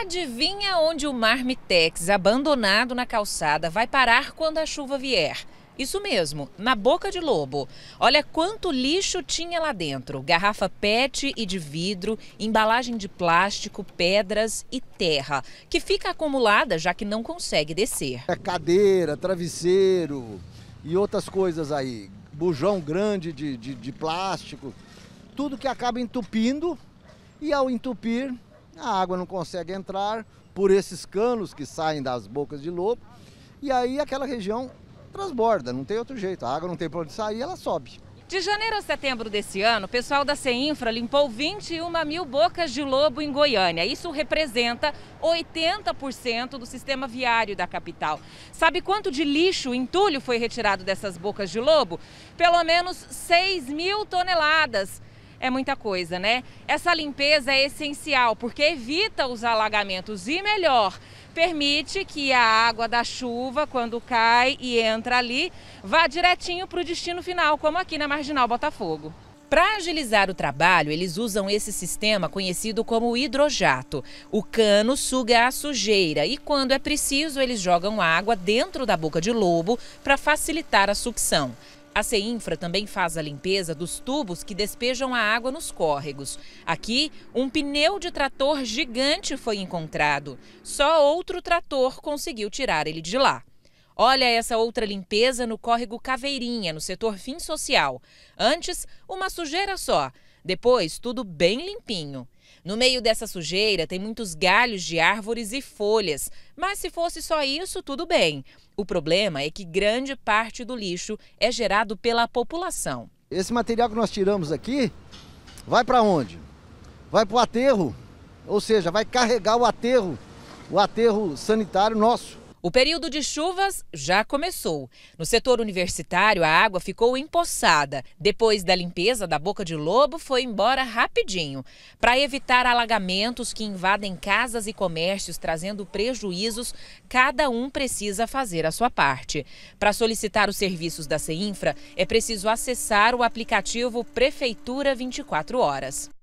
Adivinha onde o Marmitex abandonado na calçada vai parar quando a chuva vier? Isso mesmo, na boca de lobo. Olha quanto lixo tinha lá dentro: garrafa PET e de vidro, embalagem de plástico, pedras e terra, que fica acumulada já que não consegue descer. É cadeira, travesseiro e outras coisas aí, bujão grande de, de, de plástico, tudo que acaba entupindo e ao entupir a água não consegue entrar por esses canos que saem das bocas de lobo, e aí aquela região transborda, não tem outro jeito, a água não tem para onde sair, ela sobe. De janeiro a setembro desse ano, o pessoal da CEINFRA limpou 21 mil bocas de lobo em Goiânia. Isso representa 80% do sistema viário da capital. Sabe quanto de lixo, entulho foi retirado dessas bocas de lobo? Pelo menos 6 mil toneladas é muita coisa, né? Essa limpeza é essencial porque evita os alagamentos e melhor, permite que a água da chuva, quando cai e entra ali, vá direitinho para o destino final, como aqui na Marginal Botafogo. Para agilizar o trabalho, eles usam esse sistema conhecido como hidrojato. O cano suga a sujeira e, quando é preciso, eles jogam água dentro da boca de lobo para facilitar a sucção. A CEINFRA também faz a limpeza dos tubos que despejam a água nos córregos. Aqui, um pneu de trator gigante foi encontrado. Só outro trator conseguiu tirar ele de lá. Olha essa outra limpeza no córrego Caveirinha, no setor fim social. Antes, uma sujeira só. Depois, tudo bem limpinho. No meio dessa sujeira tem muitos galhos de árvores e folhas, mas se fosse só isso, tudo bem. O problema é que grande parte do lixo é gerado pela população. Esse material que nós tiramos aqui vai para onde? Vai para o aterro, ou seja, vai carregar o aterro, o aterro sanitário nosso. O período de chuvas já começou. No setor universitário, a água ficou empoçada. Depois da limpeza da boca de lobo, foi embora rapidinho. Para evitar alagamentos que invadem casas e comércios, trazendo prejuízos, cada um precisa fazer a sua parte. Para solicitar os serviços da CEINFRA, é preciso acessar o aplicativo Prefeitura 24 Horas.